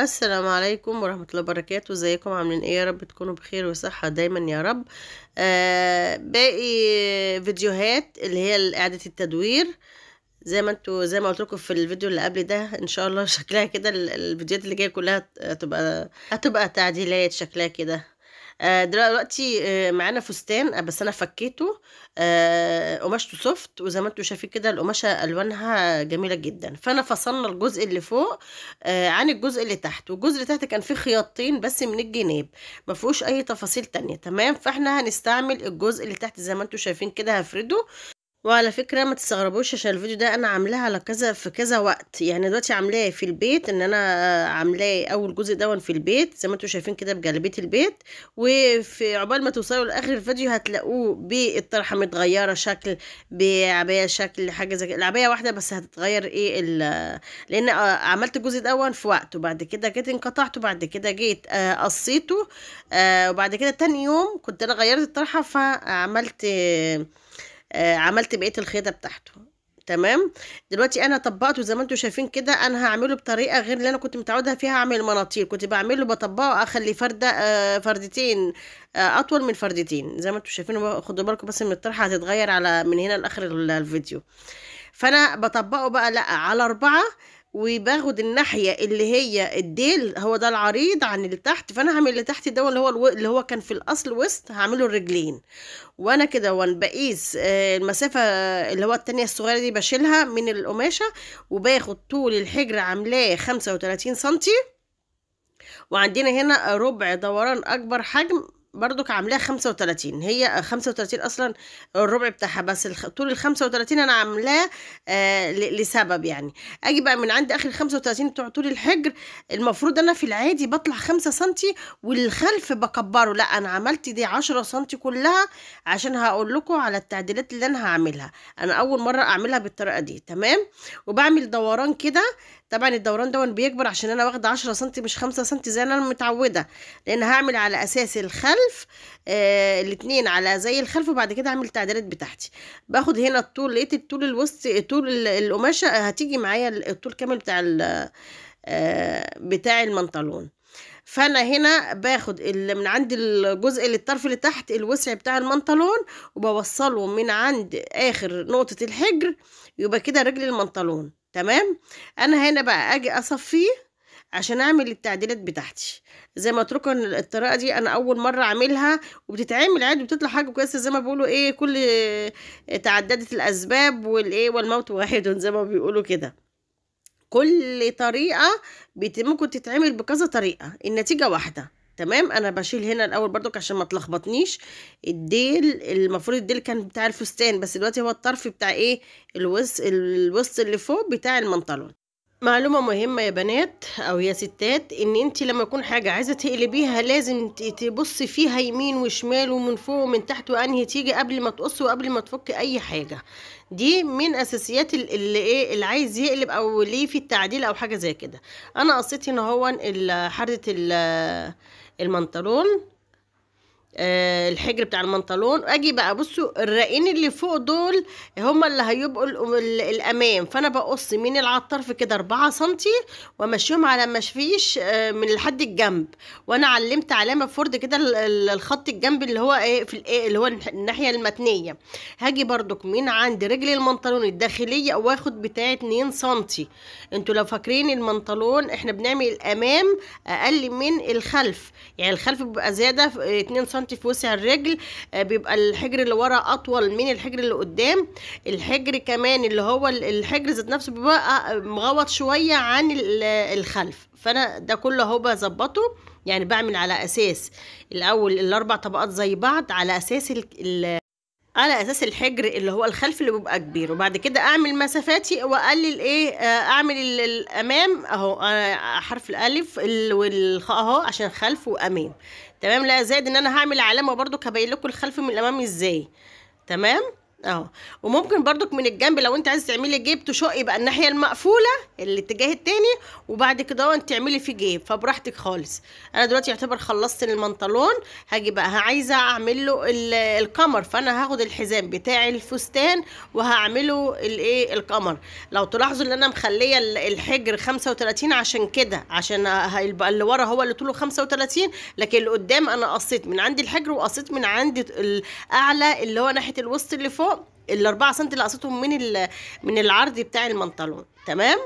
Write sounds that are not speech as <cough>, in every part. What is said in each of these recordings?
السلام عليكم ورحمة الله وبركاته ازيكم عاملين ايه يا رب تكونوا بخير وصحة دايما يا رب آه باقي فيديوهات اللي هي اعادة التدوير زي ما انتوا زي ما قلت لكم في الفيديو اللي قبل ده ان شاء الله <laughs> شكلها كده الفيديوهات اللي جايه كلها هتبقى هتبقى تعديلات شكلها كده آه، دلوقتي آه، معانا فستان آه، بس انا فكيته قماشته سوفت وزي ما انتم شايفين كده القماشه الوانها جميله جدا فانا فصلنا الجزء اللي فوق عن الجزء اللي تحت والجزء اللي تحت كان فيه خياطين بس من الجناب ما فيهوش اي تفاصيل تانية تمام فاحنا هنستعمل الجزء اللي تحت زي ما انتم شايفين كده هفرده وعلى فكره ما تستغربوش عشان الفيديو ده انا عاملاه على كذا في كذا وقت يعني دلوقتي عاملاه في البيت ان انا عاملاه اول جزء دون في البيت زي ما انتم شايفين كده بجلبيه البيت وفي عبال ما توصلوا لاخر الفيديو هتلاقوه بالطرحه متغيره شكل بعبايه شكل حاجه زي العبايه واحده بس هتتغير ايه آه، لان آه، عملت الجزء دون في وقته بعد كده جيت انقطعت بعد كده جيت آه، قصيته وبعد كده تاني يوم كنت انا غيرت الطرحه فعملت آه عملت بقيه الخيطه بتاعته تمام دلوقتي انا طبقته زي ما انتم شايفين كده انا هعمله بطريقه غير اللي انا كنت متعوده فيها اعمل المناطير كنت بعمله بطبقه اخلي فرده آه فردتين آه اطول من فردتين زي ما انتم شايفين خدوا بالكم بس من الطرحه هتتغير على من هنا لاخر الفيديو فانا بطبقه بقى لا على اربعه وباخد الناحيه اللي هي الديل هو ده العريض عن اللي تحت فانا هعمل اللي تحت ده اللي هو اللي هو كان في الاصل وسط هعمله الرجلين وانا كده وان بقيس آه، المسافه اللي هو التانية الصغيره دي بشيلها من القماشه وباخد طول الحجر عاملاه خمسة سم سنتي وعندنا هنا ربع دوران اكبر حجم برضك عاملاها 35 هي 35 اصلا الربع بتاعها بس طول ال 35 انا عاملاه آه، لسبب يعني اجي بقى من عند اخر 35 بتوع طول الحجر المفروض انا في العادي بطلع 5 سم والخلف بكبره لا انا عملت دي 10 سم كلها عشان هقول لكم على التعديلات اللي انا هعملها انا اول مره اعملها بالطريقه دي تمام وبعمل دوران كده طبعا الدوران دون بيكبر عشان انا واخده عشرة سنتي مش خمسة سنتي زي انا متعوده لان هعمل على اساس الخلف آه الاتنين على زي الخلف وبعد كده هعمل التعديلات بتاعتي باخد هنا الطول لقيت الطول الوسط طول القماشه هتيجي معايا الطول كامل بتاع آه بتاع البنطلون فانا هنا باخد من عند الجزء اللي الطرف اللي تحت الوسع بتاع البنطلون وبوصله من عند اخر نقطه الحجر يبقى كده رجل المنطلون تمام انا هنا بقى اجي اصفيه عشان اعمل التعديلات بتاعتي زي ما اتركوا الطريقه دي انا اول مره اعملها وبتتعمل عادي وبتطلع حاجه كويسه زي ما بيقولوا ايه كل تعددت الاسباب والايه والموت واحد زي ما بيقولوا كده كل طريقة ممكن تتعمل بكذا طريقة النتيجة واحدة تمام انا بشيل هنا الاول برضك عشان ما تلخبطنيش الديل المفروض الديل كان بتاع الفستان بس دلوقتي هو الطرف بتاع ايه الوسط الوسط اللي فوق بتاع المنطلون معلومة مهمة يا بنات او يا ستات ان انت لما يكون حاجة عايزة تقلبيها لازم تبصي فيها يمين وشمال ومن فوق ومن تحت وانهي تيجي قبل ما تقص وقبل ما تفك اي حاجة دي من اساسيات اللي ايه اللي عايز يقلب او ليه في التعديل او حاجة زي كده انا قصيت هنا هو حردة المنطلون آه، الحجر بتاع البنطلون اجي بقى بصوا الرقين اللي فوق دول هما اللي هيبقوا الامام فانا بقص من على الطرف كده 4 سنتي وامشيهم على ما فيش آه، من لحد الجنب وانا علمت علامه فورد كده الخط الجنب اللي هو ايه في الايه اللي هو الناحيه المتنيه هاجي بردك من عند رجل المنطلون الداخليه واخد بتاع 2 سنتي انتوا لو فاكرين المنطلون احنا بنعمل الامام اقل من الخلف يعني الخلف بيبقى زياده 2 آه، سنتي سم في وسع الرجل آه، بيبقى الحجر اللي ورا اطول من الحجر اللي قدام الحجر كمان اللي هو الحجر ذات نفسه بيبقى آه، مغوط شويه عن الخلف فانا ده كله اهو بظبطه يعني بعمل على اساس الاول الاربع طبقات زي بعض على اساس ال على اساس الحجر اللي هو الخلف اللي بيبقى كبير وبعد كده اعمل مسافاتي واقلل ايه آه، اعمل الامام اهو حرف الالف والخاء اهو عشان خلف وامام تمام لا زائد ان انا هعمل علامه برده هبين لكم الخلف من الامام ازاي تمام اهو وممكن برضك من الجنب لو انت عايز تعملي جيب تشقي بقى الناحيه المقفوله الاتجاه التاني وبعد كده انت تعملي فيه جيب فبراحتك خالص انا دلوقتي يعتبر خلصت المنطلون هاجي بقى عايزه اعمل له القمر فانا هاخد الحزام بتاع الفستان وهعمله الايه القمر لو تلاحظوا ان انا مخليه الحجر 35 عشان كده عشان هيبقى اللي ورا هو اللي طوله 35 لكن اللي قدام انا قصيت من عند الحجر وقصيت من عند الاعلى اللي هو ناحيه الوسط اللي فوق الاربعه 4 سنتي اللي قصيتهم من من العرض بتاع البنطلون تمام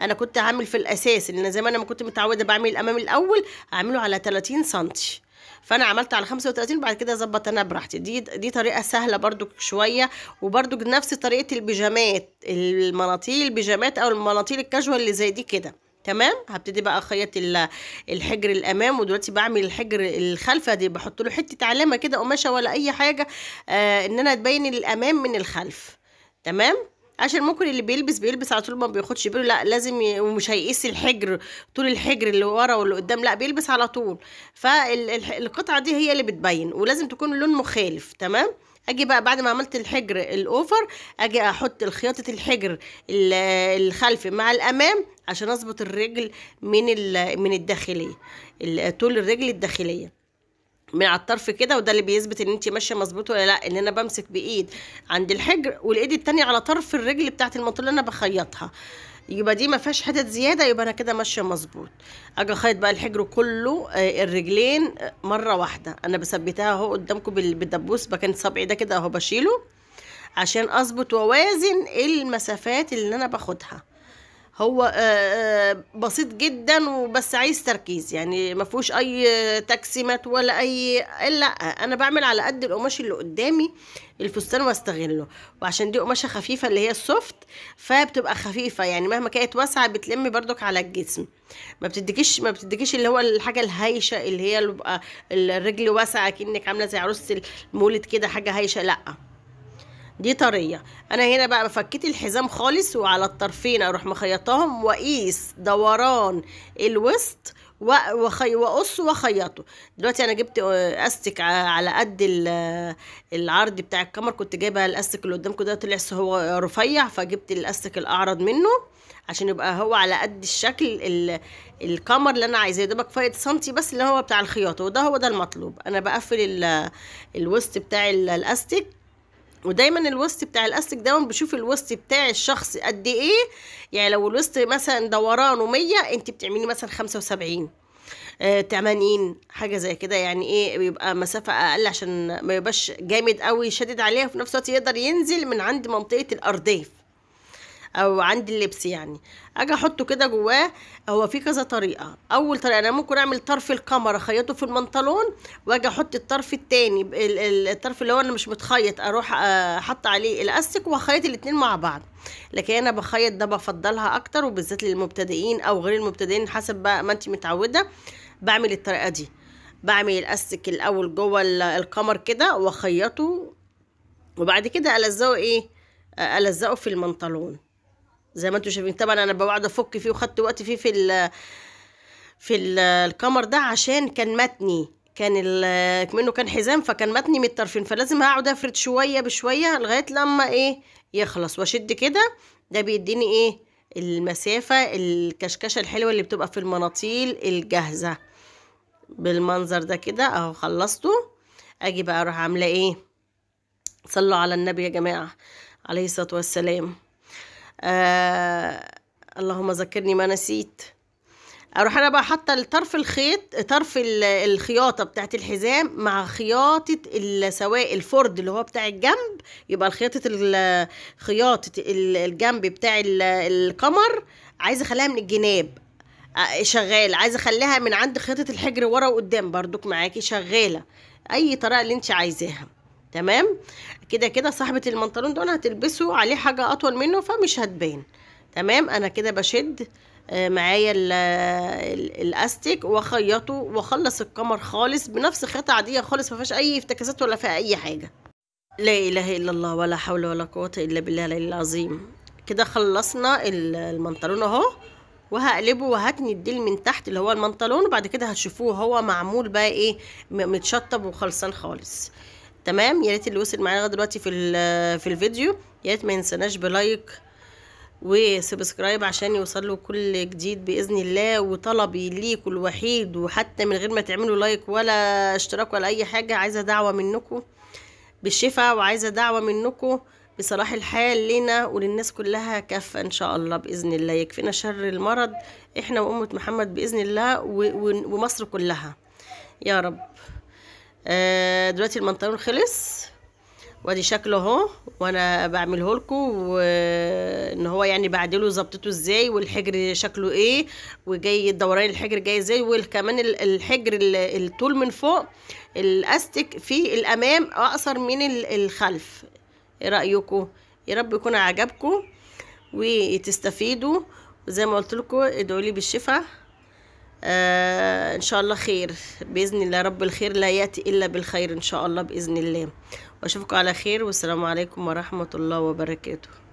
انا كنت هعمل في الاساس ان زي ما انا ما كنت متعوده بعمل الامام الاول اعمله على 30 سنتي فانا عملت على 35 بعد كده ظبط انا براحتي دي دي طريقه سهله برضو شويه وبرضو نفس طريقه البيجامات المناطيل البيجامات او المناطيل الكاجوال اللي زي دي كده تمام هبتدي بقى اخيط الحجر الامام ودلوقتي بعمل الحجر الخلفه دي بحط له حته علامه كده قماشه ولا اي حاجه آه ان انا تبين الامام من الخلف تمام عشان ممكن اللي بيلبس بيلبس على طول ما بياخدش باله لا لازم ي... ومش هيقيس الحجر طول الحجر اللي ورا واللي قدام لا بيلبس على طول فالقطعه دي هي اللي بتبين ولازم تكون لون مخالف تمام اجي بقى بعد ما عملت الحجر الاوفر اجي احط خياطه الحجر الخلفي مع الامام عشان اظبط الرجل من من الداخليه طول الرجل الداخليه من على الطرف كده وده اللي بيثبت ان انت ماشيه مظبوط ولا لا ان انا بمسك بايد عند الحجر والايد التانية على طرف الرجل بتاعت المنطقه اللي انا بخيطها يبقى دي ما فيهاش حتت زياده يبقى انا كده ماشيه مظبوط اجي اخيط بقى الحجر كله آه، الرجلين آه، مره واحده انا بثبتها اهو قدامكم بالدبوس بكان صبعي ده كده اهو بشيله عشان اظبط واوازن المسافات اللي انا باخدها هو آه، آه، بسيط جدا وبس عايز تركيز يعني ما فيهوش اي تكسيمات ولا اي لا انا بعمل على قد القماش اللي قدامي الفستان واستغله وعشان دي قماشه خفيفه اللي هي السوفت فبتبقى خفيفه يعني مهما كانت واسعه بتلم بردك على الجسم ما بتديكيش ما بتديكيش اللي هو الحاجه الهايشه اللي هي اللي بقى الرجل واسعه كانك عامله زي عروسه المولد كده حاجه هايشه لا دي طريه انا هنا بقى فكيت الحزام خالص وعلى الطرفين اروح مخيطاهم واقيس دوران الوسط واقص واخيطه دلوقتي انا جبت آه، استك على قد العرض بتاع الكمر كنت جايبه الاستك اللي قدامكم ده طلع هو رفيع فجبت الاستك الاعرض منه عشان يبقى هو على قد الشكل الكمر اللي انا عايزاه دوبك فايد سنتي بس اللي هو بتاع الخياطه وده هو ده المطلوب انا بقفل الوسط بتاع الاستك ودايما الوسط بتاع الاستك دايما بشوف الوسط بتاع الشخص قد ايه يعني لو الوسط مثلا دورانه 100 انت بتعملي مثلا 75 وسبعين 80 آه، حاجه زي كده يعني ايه بيبقى مسافه اقل عشان ما يبقاش جامد قوي شادد عليها وفي نفس الوقت يقدر ينزل من عند منطقه الارداف او عند اللبس يعني اجي احطه كده جواه هو في كذا طريقه اول طريقه انا ممكن اعمل طرف القمر اخيطه في البنطلون واجي احط الطرف التاني الطرف اللي هو انا مش متخيط اروح آه، احط عليه الاستك واخيط الاتنين مع بعض لكن انا بخيط ده بفضلها اكتر وبالذات للمبتدئين او غير المبتدئين حسب بقى ما انت متعوده بعمل الطريقه دي بعمل الاستك الاول جوه القمر كده واخيطه وبعد كده الزقه ايه الزقه في البنطلون زي ما انتم شايفين طبعا انا بقعد افك فيه وخدت وقت فيه في الـ في الـ الكمر ده عشان كان متني كان منه كان حزام فكان متني من الطرفين فلازم هقعد افرد شويه بشويه لغايه لما ايه يخلص واشد كده ده بيديني ايه المسافه الكشكشه الحلوه اللي بتبقى في المناطيل الجاهزه بالمنظر ده كده اهو خلصته اجي بقى اروح عامله ايه صلوا على النبي يا جماعه عليه الصلاه والسلام آه اللهم ذكرني ما نسيت اروح انا بقى حاطه طرف الخيط طرف الخياطه بتاعت الحزام مع خياطه سواء الفرد اللي هو بتاع الجنب يبقى خياطه خياطه الجنب بتاع القمر عايزه اخليها من الجناب آه، شغال عايزه اخليها من عند خياطه الحجر ورا وقدام بردك معاكي شغاله اي طريقه اللي انت عايزاها تمام كده كده صاحبه المنطلون دول هتلبسه عليه حاجه اطول منه فمش هتبان تمام انا كده بشد آه، معايا الاستيك واخيطه واخلص القمر خالص بنفس الخيطه عاديه خالص ما فيهاش اي افتكاسات ولا فيها اي حاجه لا اله الا الله ولا حول ولا قوه الا بالله العلي العظيم كده خلصنا المنطلون اهو وهقلبه وهتني الديل من تحت اللي هو المنطلون وبعد كده هتشوفوه هو معمول بقى ايه متشطب وخلصان خالص تمام يا ريت اللي وصل معانا لغايه دلوقتي في في الفيديو يا ريت ما ينساناش بلايك وسبسكرايب عشان يوصله كل جديد باذن الله وطلبي ليك الوحيد وحتى من غير ما تعملوا لايك ولا اشتراك ولا اي حاجه عايزه دعوه منكم بالشفاء وعايزه دعوه منكم بصلاح الحال لينا وللناس كلها كافة إن شاء الله بإذن الله يكفينا شر المرض إحنا وأمة محمد بإذن الله ومصر كلها يا رب آه دلوقتي البنطلون خلص وادي شكله اهو وانا بعمله لكم وان هو يعني بعدله ظبطته ازاي والحجر شكله ايه وجاي دوران الحجر جاي ازاي وكمان الحجر الطول من فوق الاستك في الامام اقصر من الخلف ايه رايكم يا رب يكون عجبكم وتستفيدوا زي ما قلت لكم ادعوا لي بالشفاء آه، ان شاء الله خير باذن الله رب الخير لا ياتي الا بالخير ان شاء الله باذن الله واشوفكم على خير والسلام عليكم ورحمه الله وبركاته